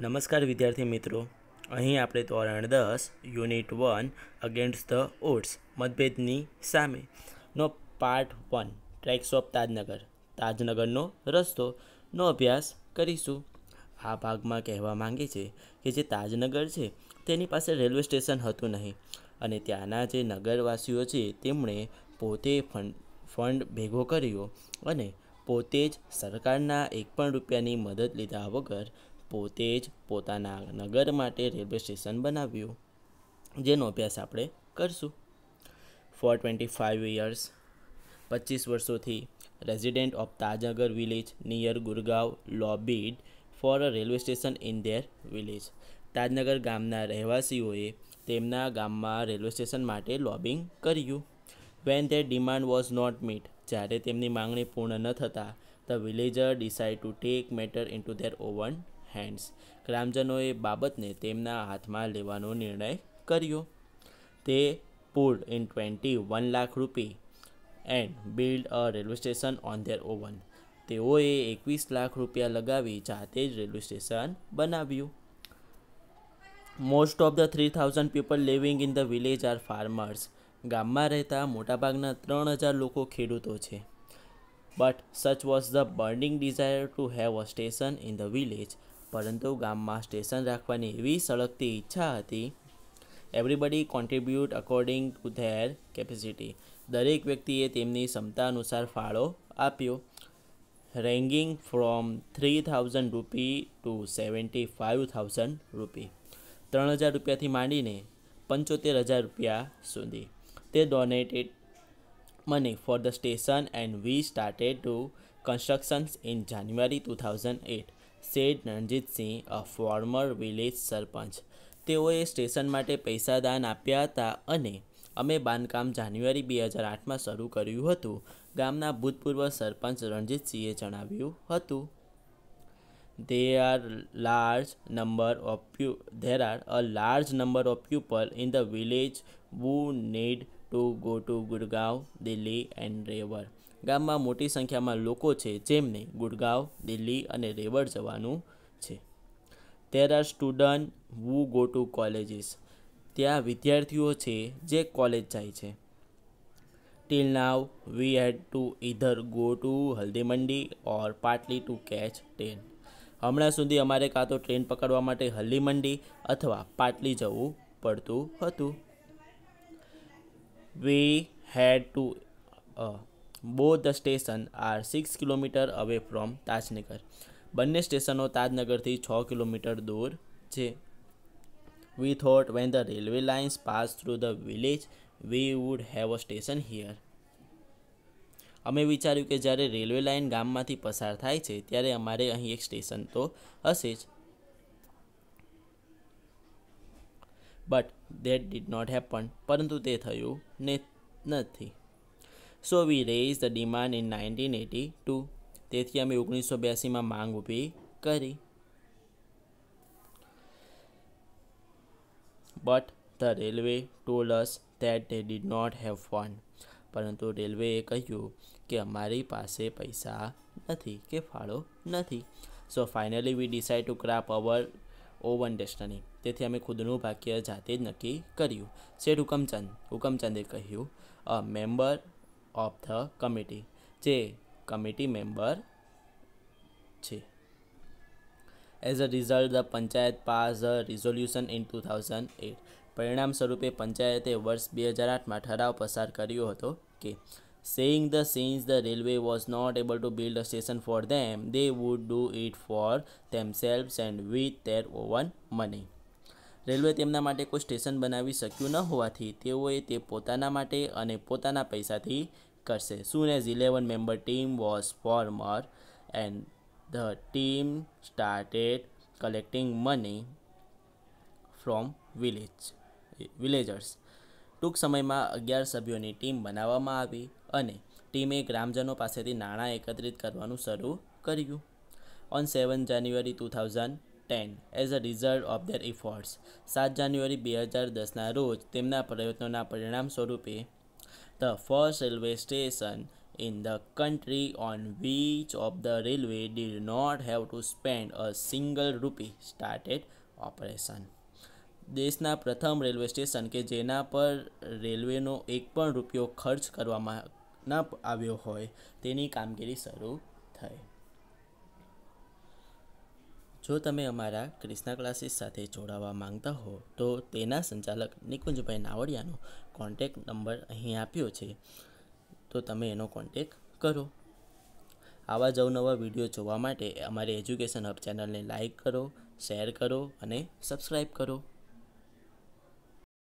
નમસ્કાર વિદ્યાર્થી મિત્રો અહીં આપણે ધોરણ દસ unit one against the odds મતભેદની સામેનો part one tracks of Tajnagar તાજનગરનો રસ્તોનો અભ્યાસ કરીશું આ ભાગમાં કહેવા માંગે છે કે જે તાજનગર છે તેની પાસે રેલવે સ્ટેશન હતું નહીં અને ત્યાંના જે નગરવાસીઓ છે તેમણે પોતે ફંડ ફંડ ભેગો કર્યો અને પોતે જ સરકારના એક પણ રૂપિયાની મદદ લીધા વગર પોતે જ પોતાના નગર માટે રેલવે સ્ટેશન બનાવ્યું જેનો અભ્યાસ આપણે કરશું ફોર ટ્વેન્ટી ફાઇવ યર્સ પચીસ વર્ષોથી resident of Tajnagar village near Gurgaon lobbied for a railway station in their village Tajnagar ગામના રહેવાસીઓએ તેમના ગામમાં રેલવે સ્ટેશન માટે લોબિંગ કર્યું when their demand was not met જ્યારે તેમની માંગણી પૂર્ણ ન થતાં the villager decide to take matter into their own hands ગ્રામજનોએ બાબતને તેમના હાથમાં લેવાનો નિર્ણય કર્યો તે put in twenty one lakh rupee and build a railway station on their own તેઓએ એકવીસ લાખ રૂપિયા લગાવી જાતે જ રેલવે સ્ટેશન બનાવ્યું most of the three thousand people living in the village are farmers ગામમાં રહેતા મોટાભાગના ત્રણ હજાર લોકો ખેડૂતો છે but such was the burning desire to have a station in the village પરંતુ ગામમાં સ્ટેશન રાખવાની એવી સળગતી ઈચ્છા હતી everybody contribute according to their capacity દરેક વ્યક્તિએ તેમની ક્ષમતા અનુસાર ફાળો આપ્યો ranging from three thousand rupee to seventy five thousand rupee ત્રણ હજાર રૂપિયાથી માંડીને પંચોતેર હજાર રૂપિયા સુધી તે donated money for the station and we started to constructions in January two thousand eight Seth Ranjitsinh a former village sarpanch તેઓએ સ્ટેશન માટે પૈસા દાન આપ્યા હતા અને અમે બાંધકામ જાન્યુઆરી બે હજાર આઠમાં શરૂ કર્યું હતું ગામના ભૂતપૂર્વ સરપંચ રણજીતસિંહે જણાવ્યું હતું there are large number of there are a large number of people in the village who need to go to Gurgaon, Delhi and Rewar. ગામમાં મોટી સંખ્યામાં લોકો છે જેમને ગુડગાંવ દિલ્હી અને રેવડ જવાનું છે there are student who go to colleges ત્યાં વિદ્યાર્થીઓ છે જે કોલેજ જાય છે till now we had to either go to હલ્દી મંડી or પાટલી ટુ કેચ ટ્રેન હમણાં સુધી અમારે કાં તો ટ્રેન પકડવા માટે હલ્દી મંડી અથવા પાટલી જવું પડતું હતું we had to Both the stations are 6 kilometre away from Tajnagar બંને સ્ટેશનો તાજનગરથી છ કિલોમીટર દૂર છે we thought when the railway lines pass through the village we would have a station here અમે વિચાર્યું કે જ્યારે રેલવે લાઇન ગામમાંથી પસાર થાય છે ત્યારે અમારે અહીં એક સ્ટેશન તો હશે જ but that did not happen પરંતુ તે થયું ને નથી so we raise the demand in nineteen eighty two તેથી અમે ઓગણીસો બ્યાસીમાં માંગ ઊભી કરી but the railway told us that they did not have fund પરંતુ રેલવેએ કહ્યું કે અમારી પાસે પૈસા નથી કે ફાળો નથી so finally we decide to craft our own destiny તેથી અમે ખુદનું ભાગ્ય જાતે જ નક્કી કર્યું શેઠ હુકમચંદ હુકમચંદે કહ્યું a member of the committee જે કમિટી મેમ્બર છે as a result the panchayat pass the resolution in two thousand eight પરિણામ સ્વરૂપે પંચાયતે વર્ષ બે હજાર આઠમાં ઠરાવ પસાર કર્યો હતો કે saying the since the railway was not able to build a station for them they would do it for themselves and with their own money railway તેમના માટે કોઈ સ્ટેશન બનાવી શક્યું ન હોવાથી તેઓએ તે પોતાના માટે અને પોતાના પૈસાથી કરશે soon as eleven member team was formed and the team started collecting money from village villagers ટૂંક સમયમાં અગિયાર સભ્યોની ટીમ બનાવવામાં આવી અને ટીમે ગ્રામજનો પાસેથી નાણાં એકત્રિત કરવાનું શરૂ કર્યું on seven January two thousand ten as a result of their efforts સાત જાન્યુઆરી બે હજાર દસના રોજ તેમના પ્રયત્નોના પરિણામ સ્વરૂપે the first railway station in the country on which of the railway did not have to spend a single rupee started operation દેશના પ્રથમ રેલવે સ્ટેશન કે જેના પર રેલવેનો એક પણ રૂપિયો ખર્ચ કરવામાં ન આવ્યો હોય તેની કામગીરી શરૂ થઈ જો તમે અમારા ક્રિષ્ના ક્લાસીસ સાથે જોડાવા માંગતા હો તો તેના સંચાલક નિકુંજભાઈ નાવડિયાનો કોન્ટેક નંબર અહીં આપ્યો છે તો તમે એનો કોન્ટેક કરો આવા જ નવા વિડીયો જોવા માટે અમારી એજ્યુકેશન હબ ચેનલને લાઇક કરો શેર કરો અને સબસ્ક્રાઈબ કરો